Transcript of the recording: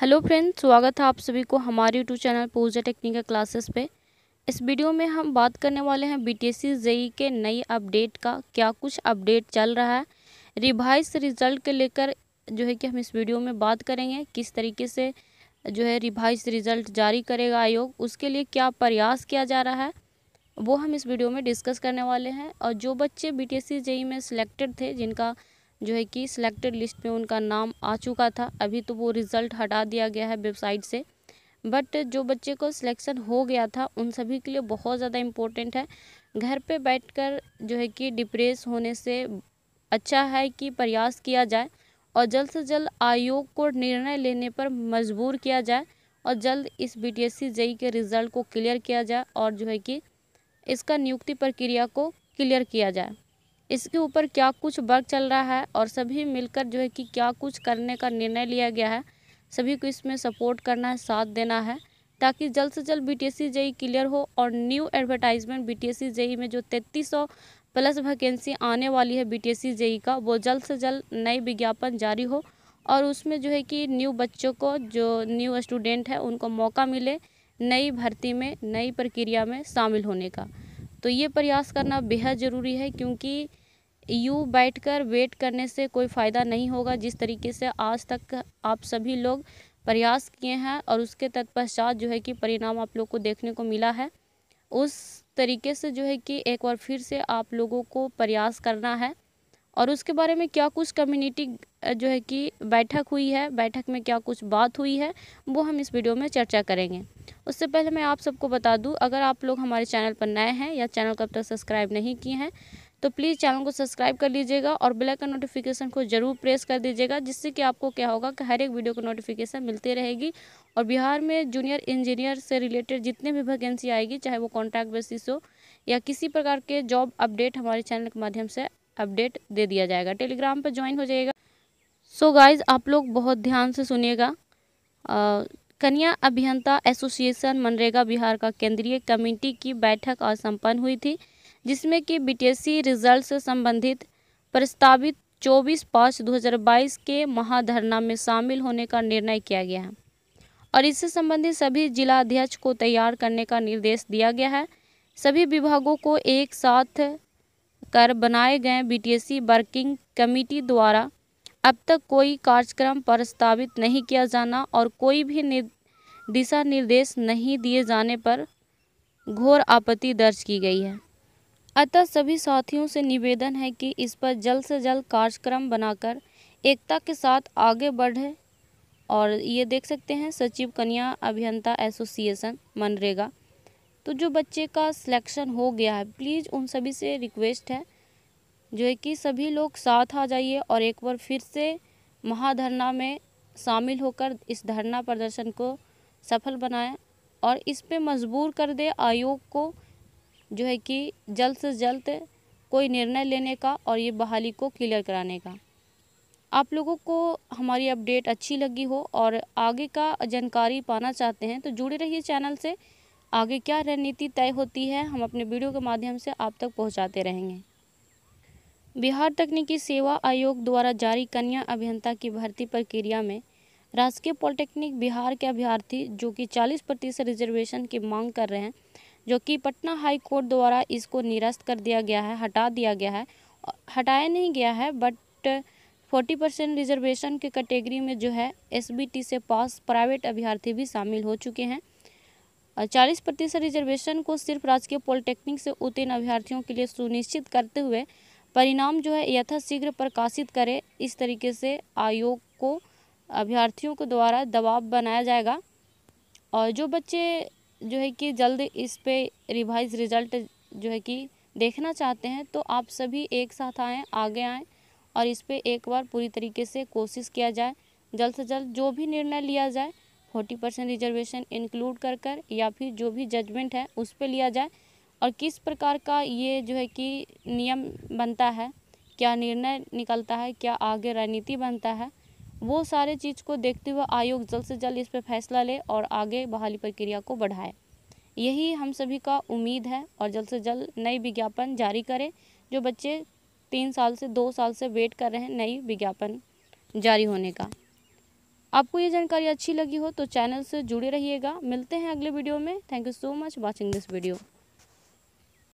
hello friends स्वागत है आप सभी को हमारे YouTube channel Pooja technical classes पे इस वीडियो में हम बात करने वाले हैं बी टी जेई के नई अपडेट का क्या कुछ अपडेट चल रहा है रिवाइज रिजल्ट के लेकर जो है कि हम इस वीडियो में बात करेंगे किस तरीके से जो है रिवाइज रिजल्ट जारी करेगा आयोग उसके लिए क्या प्रयास किया जा रहा है वो हम इस वीडियो में डिस्कस करने वाले हैं और जो बच्चे बी टी में सिलेक्टेड थे जिनका जो है कि सिलेक्टेड लिस्ट में उनका नाम आ चुका था अभी तो वो रिज़ल्ट हटा दिया गया है वेबसाइट से बट जो बच्चे को सिलेक्शन हो गया था उन सभी के लिए बहुत ज़्यादा इम्पोर्टेंट है घर पे बैठकर जो है कि डिप्रेस होने से अच्छा है कि प्रयास किया जाए और जल्द से जल्द आयोग को निर्णय लेने पर मजबूर किया जाए और जल्द इस बी टी एस सी के रिज़ल्ट को क्लियर किया जाए और जो है कि इसका नियुक्ति प्रक्रिया को क्लियर किया जाए इसके ऊपर क्या कुछ वर्क चल रहा है और सभी मिलकर जो है कि क्या कुछ करने का निर्णय लिया गया है सभी को इसमें सपोर्ट करना है साथ देना है ताकि जल्द से जल्द बी टी एस क्लियर हो और न्यू एडवर्टाइजमेंट बी टी में जो तैतीस सौ प्लस वैकेंसी आने वाली है बी टी का वो जल्द से जल्द नए विज्ञापन जारी हो और उसमें जो है कि न्यू बच्चों को जो न्यू स्टूडेंट है उनको मौका मिले नई भर्ती में नई प्रक्रिया में शामिल होने का तो ये प्रयास करना बेहद ज़रूरी है क्योंकि यूँ बैठकर वेट करने से कोई फ़ायदा नहीं होगा जिस तरीके से आज तक आप सभी लोग प्रयास किए हैं और उसके तत्पश्चात जो है कि परिणाम आप लोग को देखने को मिला है उस तरीके से जो है कि एक बार फिर से आप लोगों को प्रयास करना है और उसके बारे में क्या कुछ कम्युनिटी जो है कि बैठक हुई है बैठक में क्या कुछ बात हुई है वो हम इस वीडियो में चर्चा करेंगे उससे पहले मैं आप सबको बता दूं अगर आप लोग हमारे चैनल पर नए हैं या चैनल को अब तक सब्सक्राइब नहीं किए हैं तो प्लीज़ चैनल को सब्सक्राइब कर लीजिएगा और बेल आइकन नोटिफिकेशन को ज़रूर प्रेस कर दीजिएगा जिससे कि आपको क्या होगा कि हर एक वीडियो को नोटिफिकेशन मिलती रहेगी और बिहार में जूनियर इंजीनियर से रिलेटेड जितने भी वैकेंसी आएगी चाहे वो कॉन्ट्रैक्ट बेसिस हो या किसी प्रकार के जॉब अपडेट हमारे चैनल के माध्यम से अपडेट दे दिया जाएगा टेलीग्राम पर ज्वाइन हो जाएगा सो so गाइज आप लोग बहुत ध्यान से सुनिएगा कन्या अभियंता एसोसिएशन मनरेगा बिहार का केंद्रीय कमेटी की बैठक आज संपन्न हुई थी जिसमें कि बीटीएससी रिजल्ट से संबंधित प्रस्तावित 24 पाँच 2022 के महाधरना में शामिल होने का निर्णय किया गया है और इससे संबंधित सभी जिला अध्यक्ष को तैयार करने का निर्देश दिया गया है सभी विभागों को एक साथ कर बनाए गए बीटीएससी वर्किंग कमेटी द्वारा अब तक कोई कार्यक्रम प्रस्तावित नहीं किया जाना और कोई भी निर्... दिशा निर्देश नहीं दिए जाने पर घोर आपत्ति दर्ज की गई है अतः सभी साथियों से निवेदन है कि इस पर जल्द से जल्द कार्यक्रम बनाकर एकता के साथ आगे बढ़े और ये देख सकते हैं सचिव कन्या अभियंता एसोसिएशन मनरेगा तो जो बच्चे का सिलेक्शन हो गया है प्लीज़ उन सभी से रिक्वेस्ट है जो है कि सभी लोग साथ आ जाइए और एक बार फिर से महाधरना में शामिल होकर इस धरना प्रदर्शन को सफल बनाएं और इस पे मजबूर कर दे आयोग को जो है कि जल्द से जल्द कोई निर्णय लेने का और ये बहाली को क्लियर कराने का आप लोगों को हमारी अपडेट अच्छी लगी हो और आगे का जानकारी पाना चाहते हैं तो जुड़े रहिए चैनल से आगे क्या रणनीति तय होती है हम अपने वीडियो के माध्यम से आप तक पहुंचाते रहेंगे बिहार तकनीकी सेवा आयोग द्वारा जारी कन्या अभियंता की भर्ती प्रक्रिया में राजकीय पॉलिटेक्निक बिहार के अभ्यर्थी जो कि 40 प्रतिशत रिजर्वेशन की मांग कर रहे हैं जो कि पटना हाई कोर्ट द्वारा इसको निरस्त कर दिया गया है हटा दिया गया है हटाया नहीं गया है बट फोर्टी परसेंट रिजर्वेशन के कैटेगरी में जो है एसबीटी से पास प्राइवेट अभ्यर्थी भी शामिल हो चुके हैं चालीस प्रतिशत रिजर्वेशन को सिर्फ राजकीय पॉलिटेक्निक से उत्तीर्ण अभ्यर्थियों के लिए सुनिश्चित करते हुए परिणाम जो है यथाशीघ्र प्रकाशित करे इस तरीके से आयोग को अभ्यर्थियों के द्वारा दबाव बनाया जाएगा और जो बच्चे जो है कि जल्द इस पे रिवाइज रिजल्ट जो है कि देखना चाहते हैं तो आप सभी एक साथ आएँ आगे आएँ और इस पर एक बार पूरी तरीके से कोशिश किया जाए जल्द से जल्द जो भी निर्णय लिया जाए फोर्टी परसेंट रिजर्वेशन इंक्लूड कर कर या फिर जो भी जजमेंट है उस पर लिया जाए और किस प्रकार का ये जो है कि नियम बनता है क्या निर्णय निकलता है क्या आगे रणनीति बनता है वो सारे चीज़ को देखते हुए आयोग जल्द से जल्द इस पर फैसला ले और आगे बहाली प्रक्रिया को बढ़ाए यही हम सभी का उम्मीद है और जल्द से जल्द नई विज्ञापन जारी करें जो बच्चे तीन साल से दो साल से वेट कर रहे हैं नई विज्ञापन जारी होने का आपको ये जानकारी अच्छी लगी हो तो चैनल से जुड़े रहिएगा मिलते हैं अगले वीडियो में thank you so much watching this video